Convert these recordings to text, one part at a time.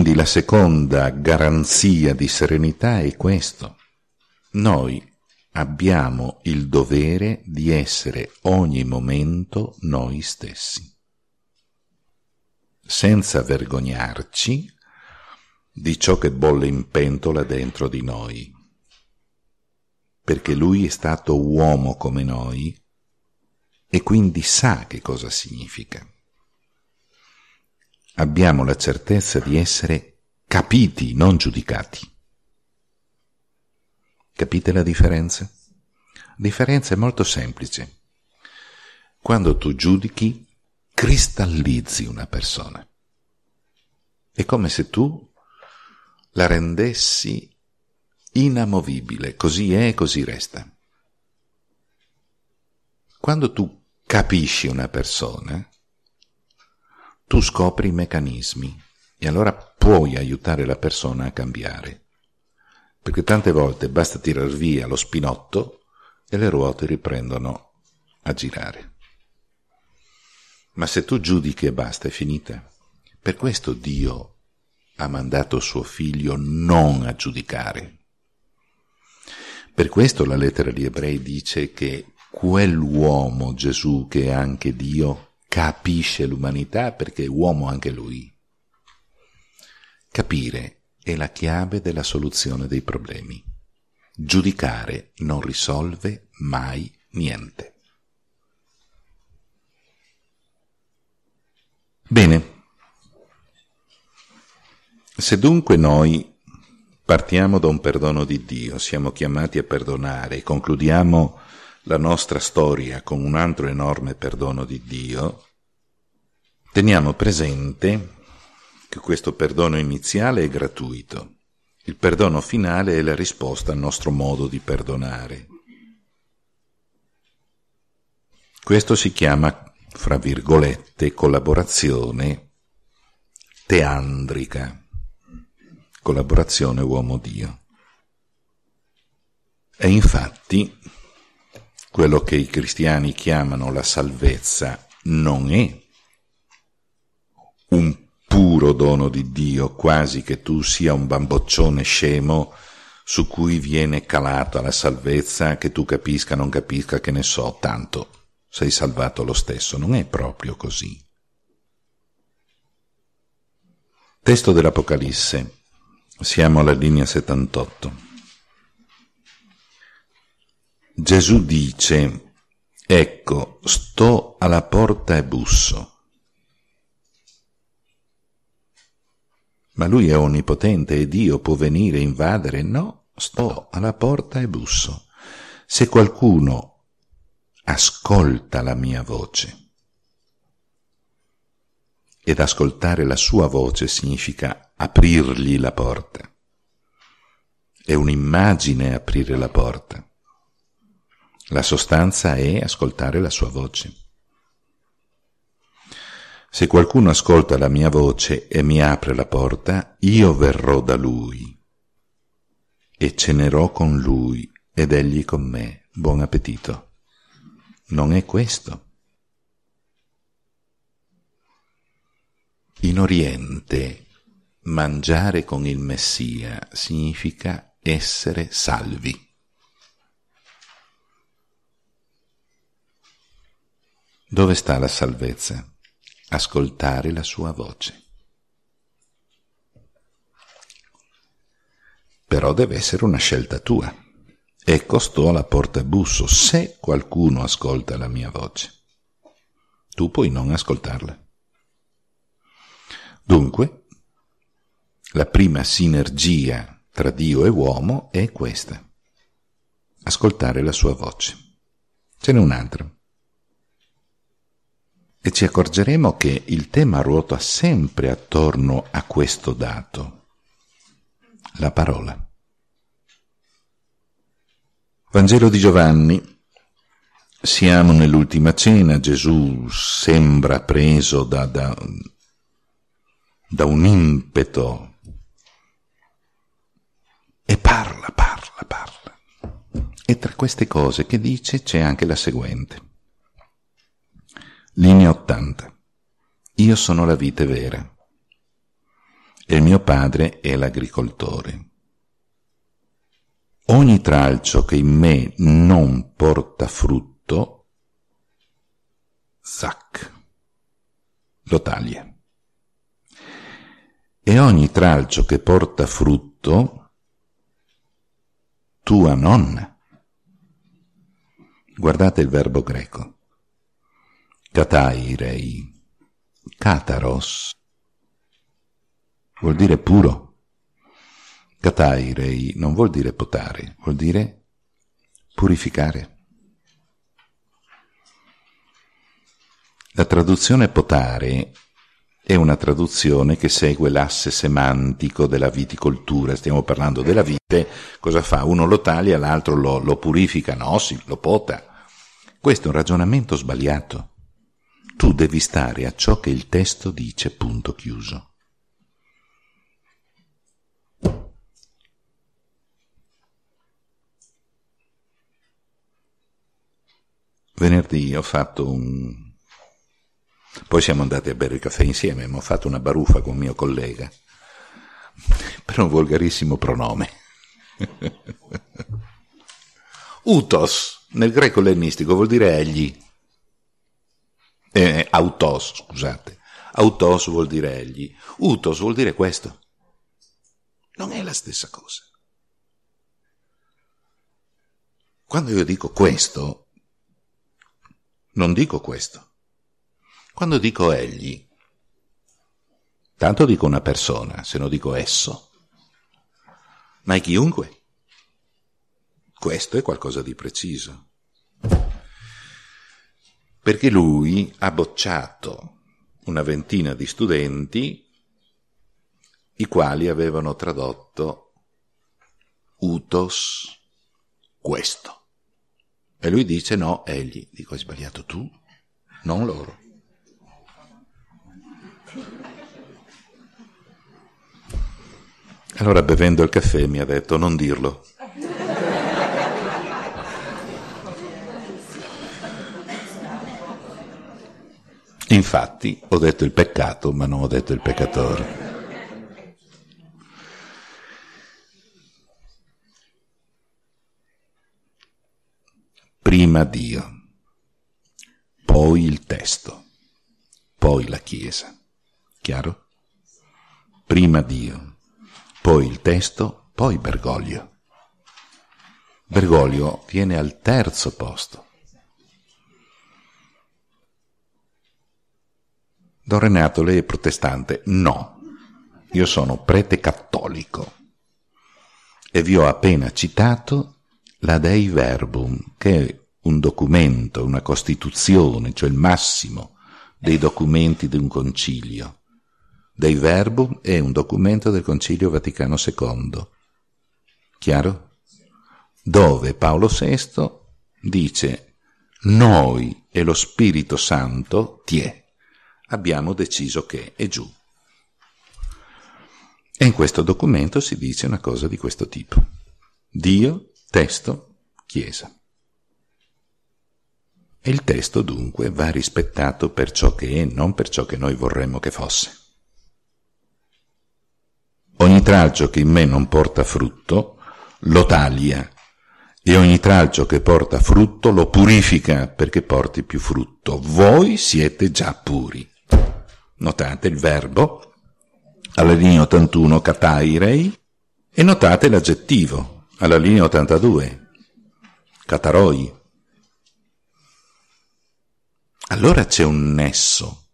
Quindi la seconda garanzia di serenità è questo. Noi abbiamo il dovere di essere ogni momento noi stessi, senza vergognarci di ciò che bolle in pentola dentro di noi, perché lui è stato uomo come noi e quindi sa che cosa significa abbiamo la certezza di essere capiti, non giudicati. Capite la differenza? La differenza è molto semplice. Quando tu giudichi, cristallizzi una persona. È come se tu la rendessi inamovibile, così è e così resta. Quando tu capisci una persona, tu scopri i meccanismi e allora puoi aiutare la persona a cambiare. Perché tante volte basta tirar via lo spinotto e le ruote riprendono a girare. Ma se tu giudichi e basta, è finita. Per questo Dio ha mandato suo figlio non a giudicare. Per questo la lettera agli ebrei dice che quell'uomo Gesù che è anche Dio capisce l'umanità perché è uomo anche lui. Capire è la chiave della soluzione dei problemi. Giudicare non risolve mai niente. Bene. Se dunque noi partiamo da un perdono di Dio, siamo chiamati a perdonare e concludiamo la nostra storia con un altro enorme perdono di Dio, teniamo presente che questo perdono iniziale è gratuito, il perdono finale è la risposta al nostro modo di perdonare. Questo si chiama, fra virgolette, collaborazione teandrica, collaborazione uomo-dio. E infatti quello che i cristiani chiamano la salvezza non è un puro dono di Dio, quasi che tu sia un bamboccione scemo su cui viene calata la salvezza, che tu capisca, non capisca, che ne so, tanto sei salvato lo stesso. Non è proprio così. Testo dell'Apocalisse. Siamo alla linea 78. Gesù dice, ecco, sto alla porta e busso. Ma lui è onnipotente e Dio può venire e invadere? No, sto alla porta e busso. Se qualcuno ascolta la mia voce, ed ascoltare la sua voce significa aprirgli la porta. È un'immagine aprire la porta. La sostanza è ascoltare la sua voce. Se qualcuno ascolta la mia voce e mi apre la porta, io verrò da lui e cenerò con lui ed egli con me. Buon appetito. Non è questo. In Oriente mangiare con il Messia significa essere salvi. Dove sta la salvezza? Ascoltare la sua voce. Però deve essere una scelta tua. Ecco, sto alla porta busso se qualcuno ascolta la mia voce. Tu puoi non ascoltarla. Dunque, la prima sinergia tra Dio e uomo è questa. Ascoltare la sua voce. Ce n'è un'altra e ci accorgeremo che il tema ruota sempre attorno a questo dato, la parola. Vangelo di Giovanni. Siamo nell'ultima cena, Gesù sembra preso da, da, da un impeto e parla, parla, parla. E tra queste cose che dice c'è anche la seguente. Linea 80. Io sono la vite vera e mio padre è l'agricoltore. Ogni tralcio che in me non porta frutto, zac, lo taglia. E ogni tralcio che porta frutto, tua nonna. Guardate il verbo greco Catairei. Kataros, vuol dire puro. Catairei non vuol dire potare, vuol dire purificare. La traduzione potare è una traduzione che segue l'asse semantico della viticoltura. Stiamo parlando della vite, cosa fa? Uno lo taglia, l'altro lo, lo purifica, no, sì, lo pota. Questo è un ragionamento sbagliato tu devi stare a ciò che il testo dice, punto chiuso. Venerdì ho fatto un... Poi siamo andati a bere il caffè insieme, ma ho fatto una baruffa con un mio collega per un volgarissimo pronome. Utos, nel greco ellenistico, vuol dire egli. Eh, eh, autos, scusate. Autos vuol dire egli, utos vuol dire questo. Non è la stessa cosa. Quando io dico questo, non dico questo. Quando dico egli, tanto dico una persona, se non dico esso, ma è chiunque. Questo è qualcosa di preciso perché lui ha bocciato una ventina di studenti i quali avevano tradotto utos questo. E lui dice no, egli. Dico, hai sbagliato tu, non loro. Allora bevendo il caffè mi ha detto non dirlo. Infatti ho detto il peccato, ma non ho detto il peccatore. Prima Dio, poi il testo, poi la Chiesa. Chiaro? Prima Dio, poi il testo, poi Bergoglio. Bergoglio viene al terzo posto. Don Renato, lei è protestante? No, io sono prete cattolico e vi ho appena citato la Dei Verbum, che è un documento, una costituzione, cioè il massimo dei documenti di un concilio. Dei Verbum è un documento del Concilio Vaticano II. Chiaro? Dove Paolo VI dice noi e lo Spirito Santo ti è abbiamo deciso che è giù. E in questo documento si dice una cosa di questo tipo. Dio, testo, Chiesa. E il testo dunque va rispettato per ciò che è, non per ciò che noi vorremmo che fosse. Ogni tralcio che in me non porta frutto lo taglia e ogni tralcio che porta frutto lo purifica perché porti più frutto. Voi siete già puri. Notate il verbo, alla linea 81 catairei, e notate l'aggettivo, alla linea 82, cataroi. Allora c'è un nesso.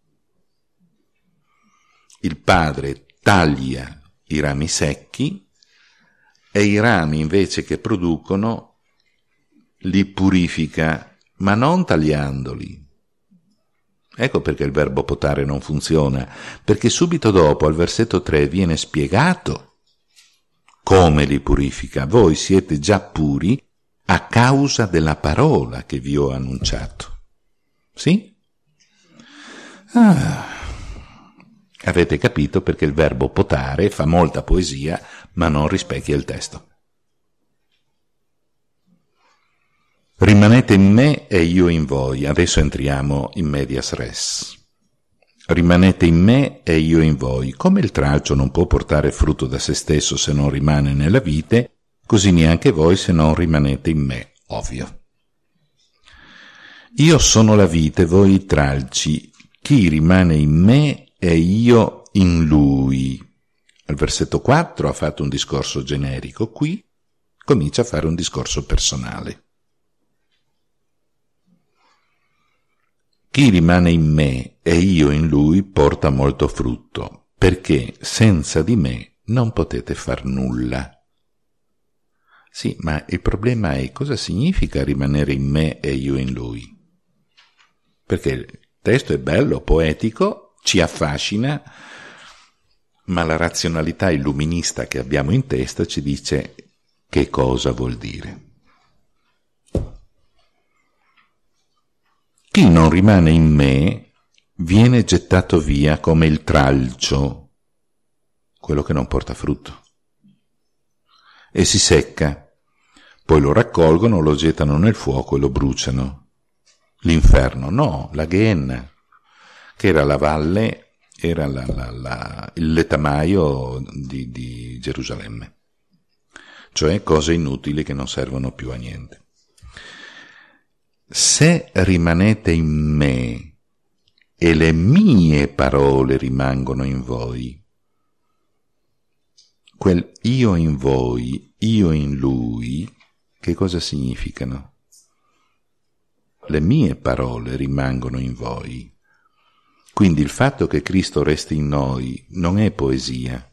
Il padre taglia i rami secchi e i rami invece che producono li purifica, ma non tagliandoli, Ecco perché il verbo potare non funziona, perché subito dopo al versetto 3 viene spiegato come li purifica. Voi siete già puri a causa della parola che vi ho annunciato. Sì? Ah, avete capito perché il verbo potare fa molta poesia ma non rispecchia il testo. Rimanete in me e io in voi. Adesso entriamo in medias res. Rimanete in me e io in voi. Come il tralcio non può portare frutto da se stesso se non rimane nella vite, così neanche voi se non rimanete in me, ovvio. Io sono la vite, voi i tralci. Chi rimane in me e io in lui. Al versetto 4 ha fatto un discorso generico, qui comincia a fare un discorso personale. Chi rimane in me e io in lui porta molto frutto, perché senza di me non potete far nulla. Sì, ma il problema è cosa significa rimanere in me e io in lui? Perché il testo è bello, poetico, ci affascina, ma la razionalità illuminista che abbiamo in testa ci dice che cosa vuol dire. Chi non rimane in me viene gettato via come il tralcio, quello che non porta frutto, e si secca. Poi lo raccolgono, lo gettano nel fuoco e lo bruciano. L'inferno, no, la ghenna, che era la valle, era la, la, la, il letamaio di, di Gerusalemme, cioè cose inutili che non servono più a niente se rimanete in me e le mie parole rimangono in voi, quel io in voi, io in lui, che cosa significano? Le mie parole rimangono in voi. Quindi il fatto che Cristo resti in noi non è poesia.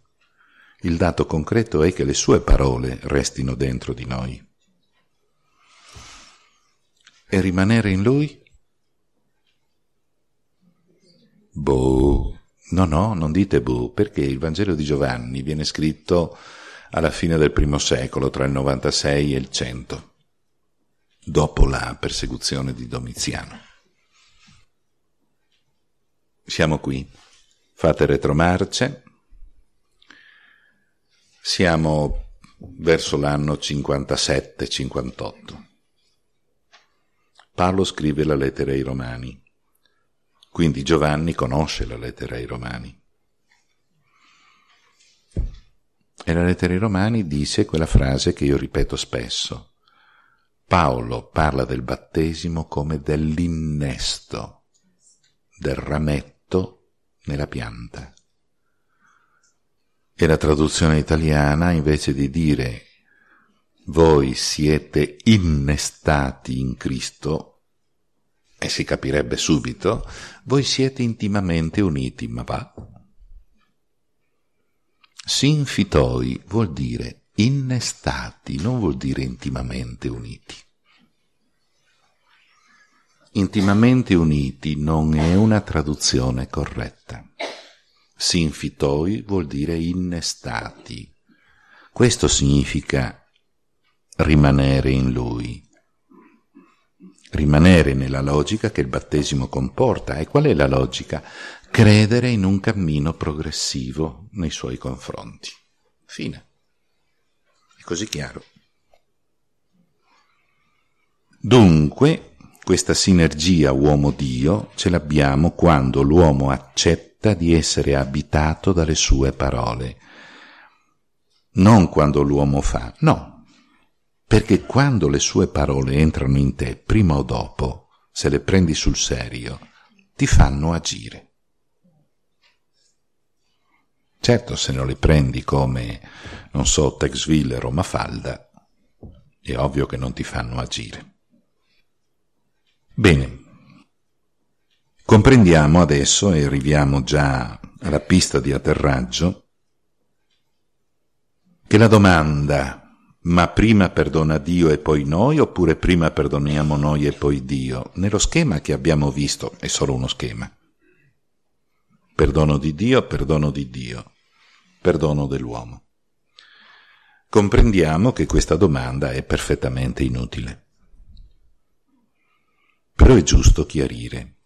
Il dato concreto è che le sue parole restino dentro di noi e rimanere in lui? Boh, no, no, non dite boh, perché il Vangelo di Giovanni viene scritto alla fine del primo secolo, tra il 96 e il 100, dopo la persecuzione di Domiziano. Siamo qui, fate retromarce, siamo verso l'anno 57-58. Paolo scrive la lettera ai Romani. Quindi Giovanni conosce la lettera ai Romani. E la lettera ai Romani dice quella frase che io ripeto spesso. Paolo parla del battesimo come dell'innesto, del rametto nella pianta. E la traduzione italiana, invece di dire voi siete innestati in Cristo, e si capirebbe subito, voi siete intimamente uniti, ma va. Sinfitoi vuol dire innestati, non vuol dire intimamente uniti. Intimamente uniti non è una traduzione corretta. Sinfitoi vuol dire innestati. Questo significa rimanere in Lui, rimanere nella logica che il battesimo comporta. E qual è la logica? Credere in un cammino progressivo nei suoi confronti. Fine. È così chiaro. Dunque, questa sinergia uomo-dio ce l'abbiamo quando l'uomo accetta di essere abitato dalle sue parole. Non quando l'uomo fa, no, perché quando le sue parole entrano in te, prima o dopo, se le prendi sul serio, ti fanno agire. Certo, se non le prendi come, non so, Texville o Mafalda, è ovvio che non ti fanno agire. Bene, comprendiamo adesso e arriviamo già alla pista di atterraggio che la domanda ma prima perdona Dio e poi noi, oppure prima perdoniamo noi e poi Dio? Nello schema che abbiamo visto, è solo uno schema. Perdono di Dio, perdono di Dio, perdono dell'uomo. Comprendiamo che questa domanda è perfettamente inutile. Però è giusto chiarire,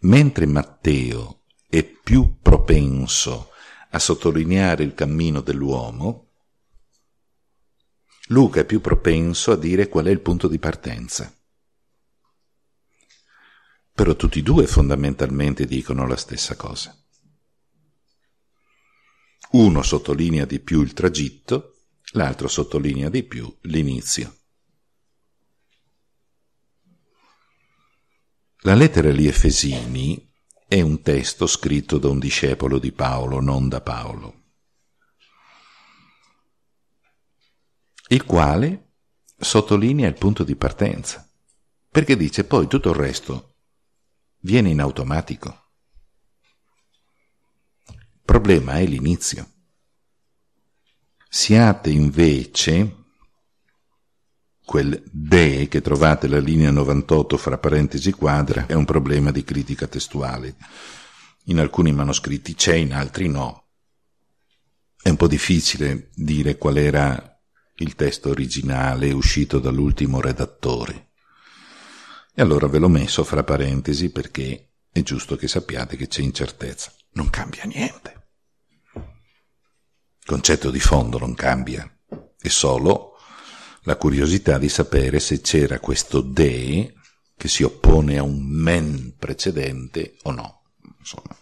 mentre Matteo è più propenso a sottolineare il cammino dell'uomo, Luca è più propenso a dire qual è il punto di partenza. Però tutti e due fondamentalmente dicono la stessa cosa. Uno sottolinea di più il tragitto, l'altro sottolinea di più l'inizio. La lettera agli Efesini è un testo scritto da un discepolo di Paolo, non da Paolo. il quale sottolinea il punto di partenza, perché dice poi tutto il resto viene in automatico. Il problema è l'inizio. Siate invece quel de che trovate la linea 98 fra parentesi quadra è un problema di critica testuale. In alcuni manoscritti c'è, in altri no. È un po' difficile dire qual era il testo originale uscito dall'ultimo redattore. E allora ve l'ho messo fra parentesi perché è giusto che sappiate che c'è incertezza. Non cambia niente. Il concetto di fondo non cambia, è solo la curiosità di sapere se c'era questo de che si oppone a un men precedente o no. Insomma.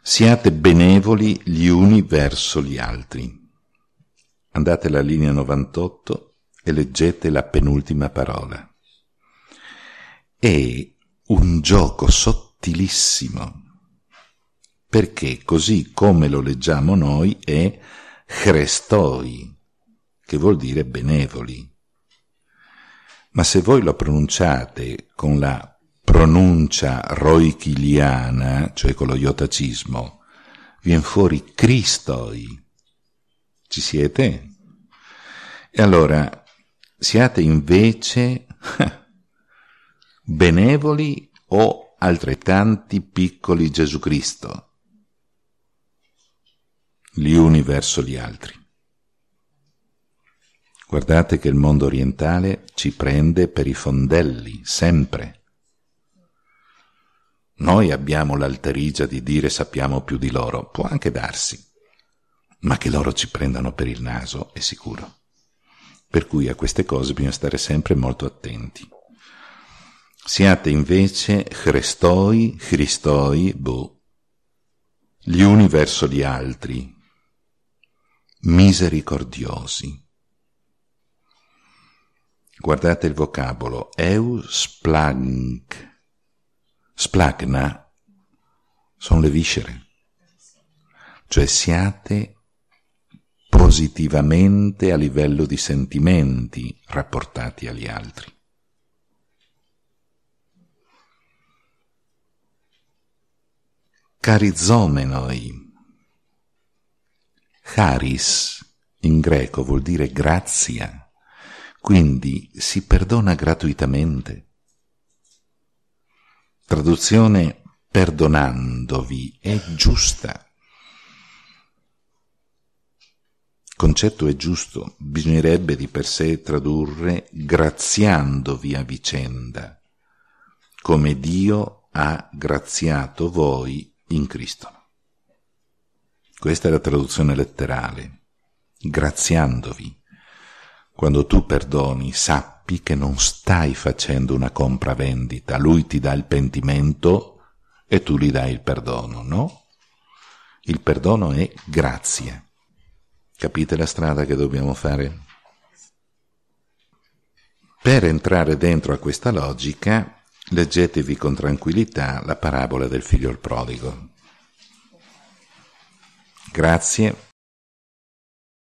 Siate benevoli gli uni verso gli altri andate alla linea 98 e leggete la penultima parola. È un gioco sottilissimo, perché così come lo leggiamo noi è Chrestoi, che vuol dire benevoli. Ma se voi lo pronunciate con la pronuncia roichiliana, cioè con lo iotacismo, viene fuori Cristoi, ci siete? E allora siate invece benevoli o altrettanti piccoli Gesù Cristo, gli uni verso gli altri. Guardate che il mondo orientale ci prende per i fondelli, sempre. Noi abbiamo l'alterigia di dire sappiamo più di loro, può anche darsi, ma che loro ci prendano per il naso è sicuro. Per cui a queste cose bisogna stare sempre molto attenti. Siate invece Christoi, Christoi, Bo, gli uni verso gli altri, misericordiosi. Guardate il vocabolo, eu splank. Splagna sono le viscere, cioè siate positivamente a livello di sentimenti rapportati agli altri. Carizomenoi. Charis in greco vuol dire grazia, quindi si perdona gratuitamente. Traduzione perdonandovi è giusta concetto è giusto, bisognerebbe di per sé tradurre graziandovi a vicenda, come Dio ha graziato voi in Cristo. Questa è la traduzione letterale, graziandovi. Quando tu perdoni, sappi che non stai facendo una compravendita, lui ti dà il pentimento e tu gli dai il perdono, no? Il perdono è grazia. Capite la strada che dobbiamo fare? Per entrare dentro a questa logica, leggetevi con tranquillità la parabola del figlio prodigo. Grazie.